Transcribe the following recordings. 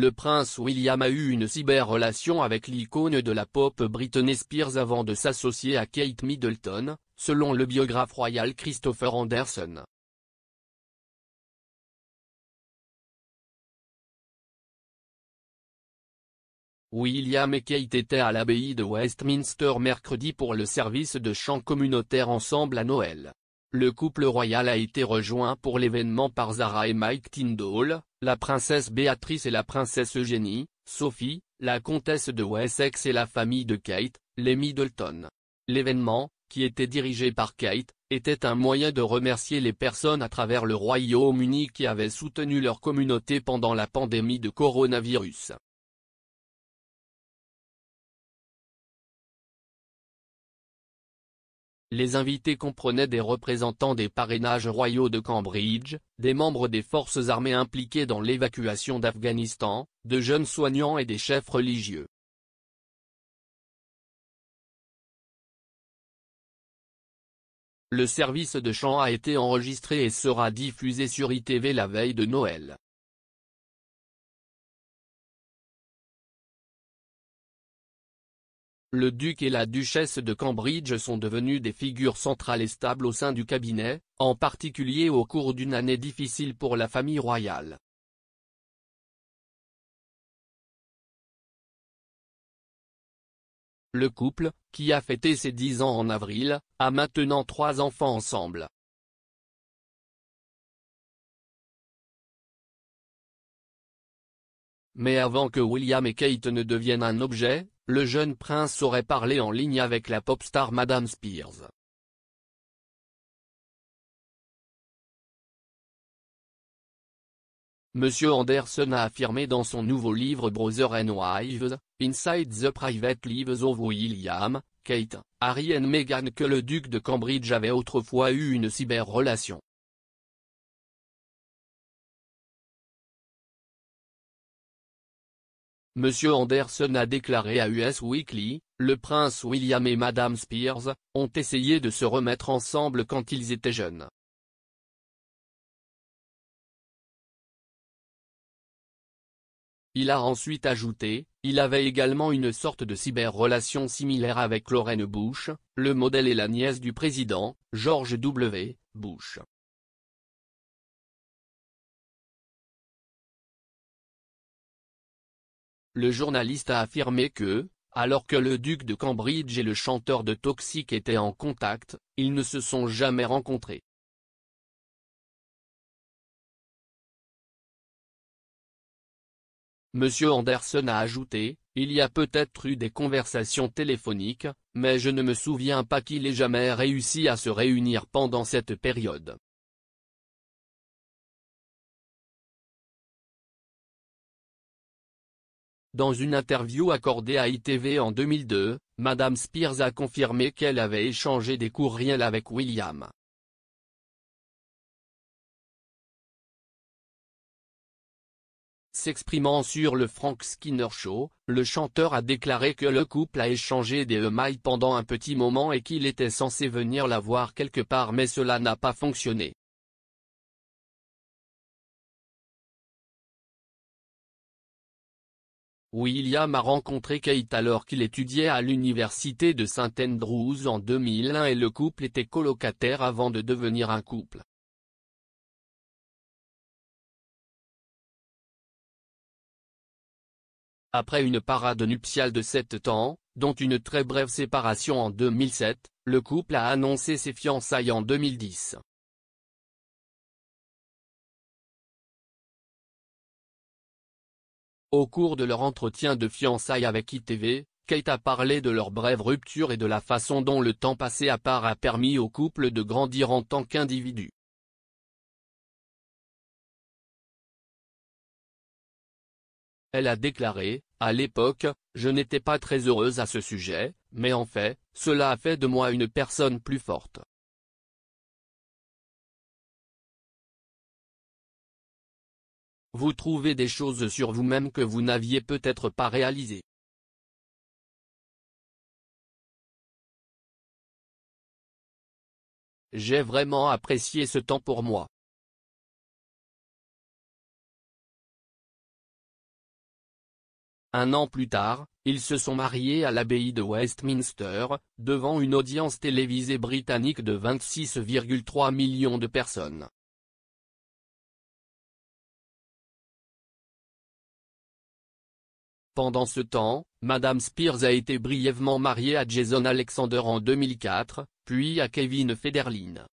le prince William a eu une cyber-relation avec l'icône de la pop Britney Spears avant de s'associer à Kate Middleton, selon le biographe royal Christopher Anderson. William et Kate étaient à l'abbaye de Westminster mercredi pour le service de chant communautaire ensemble à Noël. Le couple royal a été rejoint pour l'événement par Zara et Mike Tyndall, la princesse Béatrice et la princesse Eugénie, Sophie, la comtesse de Wessex et la famille de Kate, les Middleton. L'événement, qui était dirigé par Kate, était un moyen de remercier les personnes à travers le Royaume-Uni qui avaient soutenu leur communauté pendant la pandémie de coronavirus. Les invités comprenaient des représentants des parrainages royaux de Cambridge, des membres des forces armées impliquées dans l'évacuation d'Afghanistan, de jeunes soignants et des chefs religieux. Le service de chant a été enregistré et sera diffusé sur ITV la veille de Noël. Le duc et la duchesse de Cambridge sont devenus des figures centrales et stables au sein du cabinet, en particulier au cours d'une année difficile pour la famille royale. Le couple, qui a fêté ses dix ans en avril, a maintenant trois enfants ensemble. Mais avant que William et Kate ne deviennent un objet, le jeune prince aurait parlé en ligne avec la pop star Madame Spears. Monsieur Anderson a affirmé dans son nouveau livre Brother and Wives, Inside the Private Lives of William, Kate, Harry and Meghan que le duc de Cambridge avait autrefois eu une cyber-relation. M. Anderson a déclaré à US Weekly, le prince William et Madame Spears, ont essayé de se remettre ensemble quand ils étaient jeunes. Il a ensuite ajouté, il avait également une sorte de cyber-relation similaire avec Lorraine Bush, le modèle et la nièce du président, George W. Bush. le journaliste a affirmé que, alors que le duc de Cambridge et le chanteur de Toxic étaient en contact, ils ne se sont jamais rencontrés. Monsieur Anderson a ajouté, il y a peut-être eu des conversations téléphoniques, mais je ne me souviens pas qu'il ait jamais réussi à se réunir pendant cette période. Dans une interview accordée à ITV en 2002, Madame Spears a confirmé qu'elle avait échangé des courriels avec William. S'exprimant sur le Frank Skinner Show, le chanteur a déclaré que le couple a échangé des E-mails pendant un petit moment et qu'il était censé venir la voir quelque part mais cela n'a pas fonctionné. William a rencontré Kate alors qu'il étudiait à l'université de Saint Andrews en 2001 et le couple était colocataire avant de devenir un couple. Après une parade nuptiale de 7 ans, dont une très brève séparation en 2007, le couple a annoncé ses fiançailles en 2010. Au cours de leur entretien de fiançailles avec ITV, Kate a parlé de leur brève rupture et de la façon dont le temps passé à part a permis au couple de grandir en tant qu'individu. Elle a déclaré, à l'époque, je n'étais pas très heureuse à ce sujet, mais en fait, cela a fait de moi une personne plus forte. vous trouvez des choses sur vous-même que vous n'aviez peut-être pas réalisées. J'ai vraiment apprécié ce temps pour moi. Un an plus tard, ils se sont mariés à l'abbaye de Westminster, devant une audience télévisée britannique de 26,3 millions de personnes. Pendant ce temps, Madame Spears a été brièvement mariée à Jason Alexander en 2004, puis à Kevin Federline.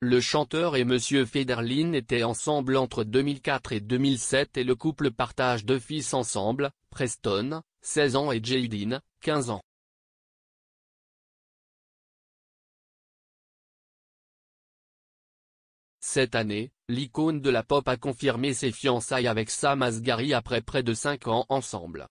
Le chanteur et Monsieur Federline étaient ensemble entre 2004 et 2007 et le couple partage deux fils ensemble, Preston, 16 ans et Jadine, 15 ans. Cette année, l'icône de la pop a confirmé ses fiançailles avec Sam Asghari après près de 5 ans ensemble.